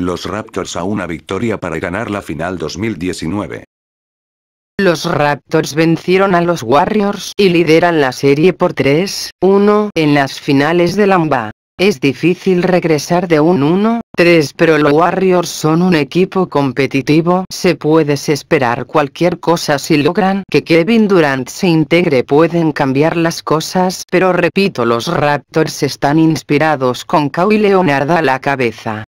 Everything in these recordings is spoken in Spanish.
Los Raptors a una victoria para ganar la final 2019. Los Raptors vencieron a los Warriors y lideran la serie por 3-1 en las finales de Lamba. Es difícil regresar de un 1-3 pero los Warriors son un equipo competitivo. Se puede esperar cualquier cosa si logran que Kevin Durant se integre pueden cambiar las cosas. Pero repito los Raptors están inspirados con y Leonard a la cabeza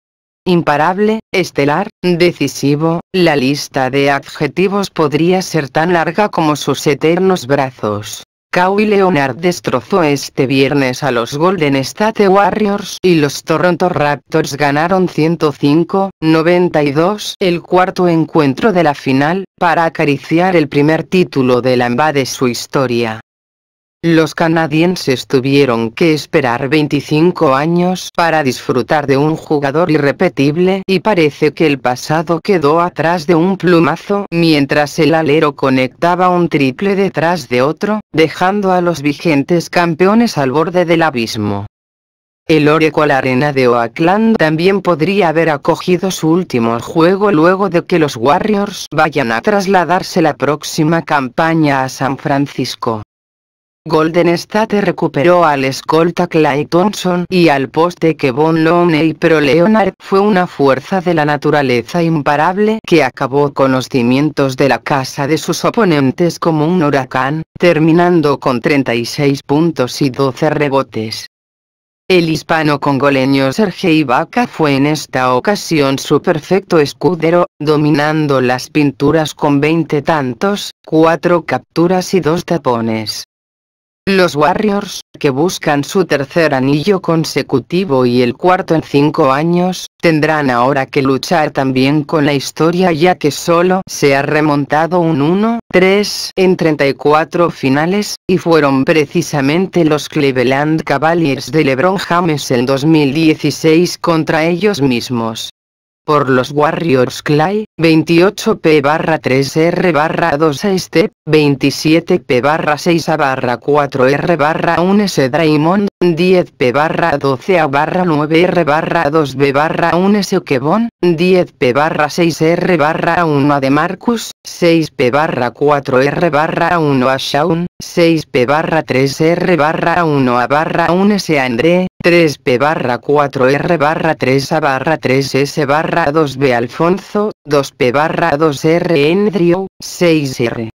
imparable, estelar, decisivo, la lista de adjetivos podría ser tan larga como sus eternos brazos. Kawhi Leonard destrozó este viernes a los Golden State Warriors y los Toronto Raptors ganaron 105-92 el cuarto encuentro de la final, para acariciar el primer título de la AMBA de su historia. Los canadienses tuvieron que esperar 25 años para disfrutar de un jugador irrepetible y parece que el pasado quedó atrás de un plumazo mientras el alero conectaba un triple detrás de otro, dejando a los vigentes campeones al borde del abismo. El la Arena de Oakland también podría haber acogido su último juego luego de que los Warriors vayan a trasladarse la próxima campaña a San Francisco. Golden State recuperó al escolta Clay Thompson y al poste que Von Looney pero Leonard fue una fuerza de la naturaleza imparable que acabó con los cimientos de la casa de sus oponentes como un huracán, terminando con 36 puntos y 12 rebotes. El hispano-congoleño Sergei Ibaka fue en esta ocasión su perfecto escudero, dominando las pinturas con 20 tantos, 4 capturas y 2 tapones. Los Warriors, que buscan su tercer anillo consecutivo y el cuarto en cinco años, tendrán ahora que luchar también con la historia ya que solo se ha remontado un 1-3 en 34 finales, y fueron precisamente los Cleveland Cavaliers de LeBron James en 2016 contra ellos mismos por los Warriors Clay, 28 p barra 3 r barra 2 este, 27 27P-6A-4R-1S barra barra Draymond, 10P-12A-9R-2B-1S barra barra Kevon, 10P-6R-1 barra barra a Demarcus, 6P-4R-1 barra barra a Shaun, 6P-3R-1 barra barra a 1S André, 3P barra 4R barra 3A barra 3S barra 2B Alfonso, 2P barra 2R Endrio, 6R.